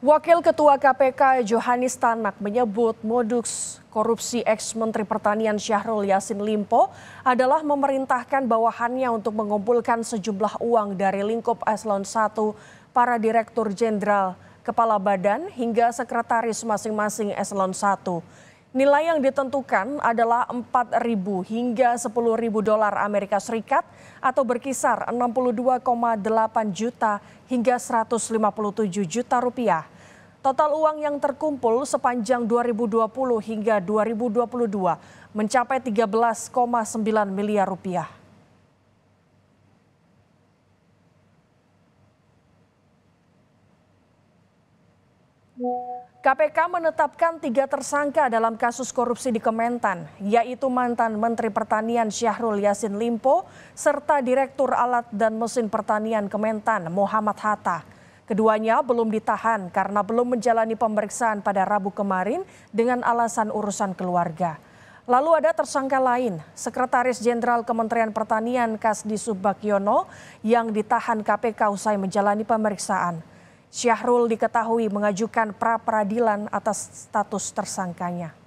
Wakil Ketua KPK Johanis Tanak menyebut modus korupsi ex-Menteri Pertanian Syahrul Yassin Limpo adalah memerintahkan bawahannya untuk mengumpulkan sejumlah uang dari lingkup eselon 1 para direktur jenderal, kepala badan hingga sekretaris masing-masing eselon 1. Nilai yang ditentukan adalah 4.000 hingga 10.000 dolar Amerika Serikat atau berkisar 62,8 juta hingga 157 juta rupiah. Total uang yang terkumpul sepanjang 2020 hingga 2022 mencapai 13,9 miliar rupiah. Yeah. KPK menetapkan tiga tersangka dalam kasus korupsi di Kementan, yaitu mantan Menteri Pertanian Syahrul Yasin Limpo serta Direktur Alat dan Mesin Pertanian Kementan Muhammad Hatta. Keduanya belum ditahan karena belum menjalani pemeriksaan pada Rabu kemarin dengan alasan urusan keluarga. Lalu ada tersangka lain, Sekretaris Jenderal Kementerian Pertanian Kasdi Subakyono yang ditahan KPK usai menjalani pemeriksaan. Syahrul diketahui mengajukan pra peradilan atas status tersangkanya.